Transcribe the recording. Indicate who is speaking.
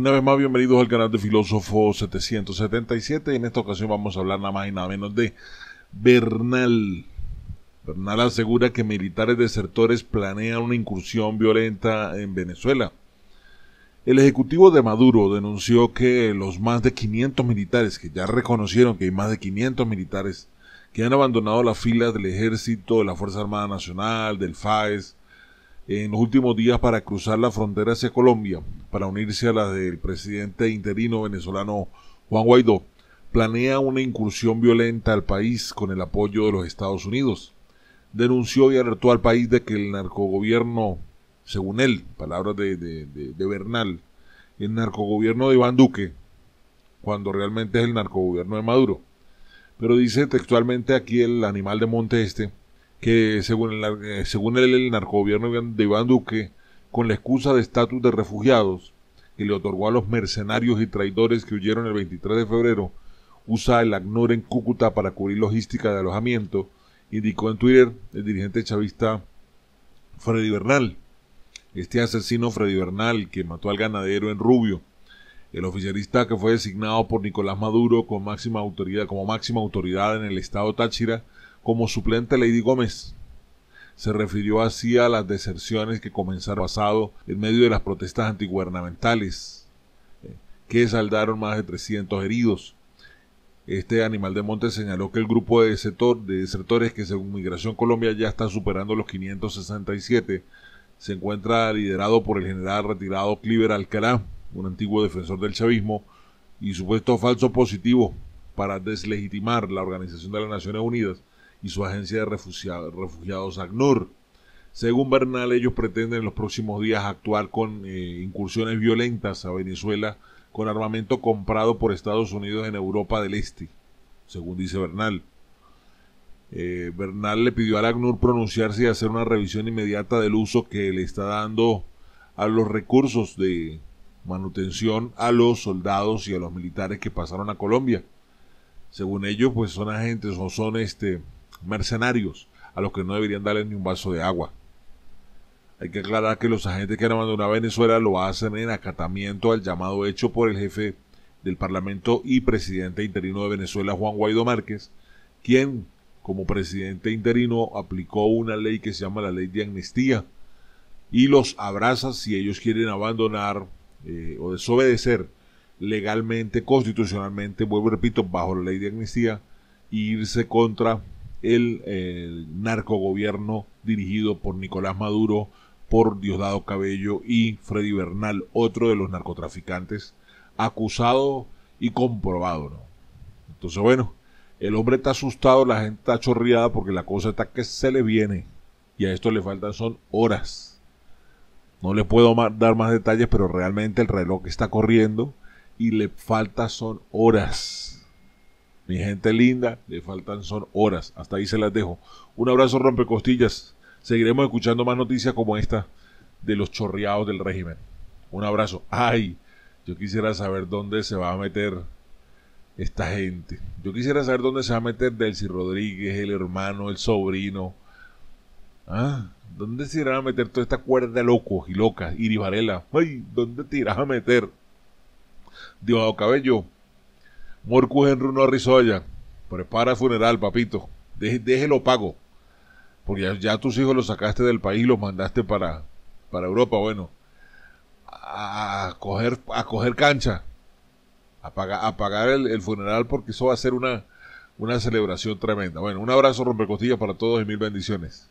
Speaker 1: Una vez más, bienvenidos al canal de Filósofo 777. En esta ocasión vamos a hablar nada más y nada menos de Bernal. Bernal asegura que militares desertores planean una incursión violenta en Venezuela. El ejecutivo de Maduro denunció que los más de 500 militares, que ya reconocieron que hay más de 500 militares que han abandonado las filas del Ejército, de la Fuerza Armada Nacional, del FAES, en los últimos días para cruzar la frontera hacia Colombia, para unirse a las del presidente interino venezolano Juan Guaidó, planea una incursión violenta al país con el apoyo de los Estados Unidos. Denunció y alertó al país de que el narcogobierno, según él, palabras de, Bernal, el narcogobierno de Iván Duque, cuando realmente es el narcogobierno de Maduro. Pero dice textualmente aquí el animal de monte este, que según eh, según él, el narcogobierno de Iván Duque con la excusa de estatus de refugiados que le otorgó a los mercenarios y traidores que huyeron el 23 de febrero, usa el ACNUR en Cúcuta para cubrir logística de alojamiento, indicó en Twitter el dirigente chavista Freddy Bernal. Este asesino Freddy Bernal, que mató al ganadero en Rubio, el oficialista que fue designado por Nicolás Maduro con máxima autoridad, como máxima autoridad en el estado Táchira, como suplente Lady Gómez, se refirió así a las deserciones que comenzaron pasado en medio de las protestas antigubernamentales, eh, que saldaron más de 300 heridos. Este animal de monte señaló que el grupo de, de desertores que según Migración Colombia ya está superando los 567 se encuentra liderado por el general retirado Cliver Alcalá, un antiguo defensor del chavismo, y supuesto falso positivo para deslegitimar la Organización de las Naciones Unidas y su agencia de refugiados, ACNUR. Según Bernal, ellos pretenden en los próximos días actuar con eh, incursiones violentas a Venezuela con armamento comprado por Estados Unidos en Europa del Este, según dice Bernal. Eh, Bernal le pidió al ACNUR pronunciarse y hacer una revisión inmediata del uso que le está dando a los recursos de manutención a los soldados y a los militares que pasaron a Colombia. Según ellos, pues son agentes o son este mercenarios a los que no deberían darle ni un vaso de agua. Hay que aclarar que los agentes que han abandonado Venezuela lo hacen en acatamiento al llamado hecho por el jefe del Parlamento y presidente interino de Venezuela, Juan Guaidó Márquez, quien, como presidente interino, aplicó una ley que se llama la ley de amnistía y los abraza si ellos quieren abandonar eh, o desobedecer legalmente, constitucionalmente, vuelvo repito, bajo la ley de amnistía, e irse contra el, eh, narcogobierno dirigido por Nicolás Maduro, por Diosdado Cabello y Freddy Bernal, otro de los narcotraficantes acusado y comprobado. ¿no? Entonces, bueno, el hombre está asustado, la gente está chorreada porque la cosa está que se le viene. Y a esto le faltan son horas. No le puedo dar más detalles, pero realmente el reloj está corriendo y le faltan son horas. Mi gente linda, le faltan son horas. Hasta ahí se las dejo. Un abrazo rompecostillas. Seguiremos escuchando más noticias como esta de los chorreados del régimen. Un abrazo. Ay, yo quisiera saber dónde se va a meter esta gente. Yo quisiera saber dónde se va a meter Delcy Rodríguez, el hermano, el sobrino. Ah, ¿dónde se irán a meter toda esta cuerda locos y locas? Iribarela. Ay, ¿dónde te irás a meter? Diosdado Cabello Morcus Henry Norrisoya, prepara funeral, papito. déjelo pago. Porque ya, tus hijos los sacaste del país, los mandaste para, para Europa. Bueno, a, coger, a coger cancha, a, pagar el, funeral, porque eso va a ser una, una celebración tremenda. Bueno, un abrazo, rompecostillas para todos y mil bendiciones.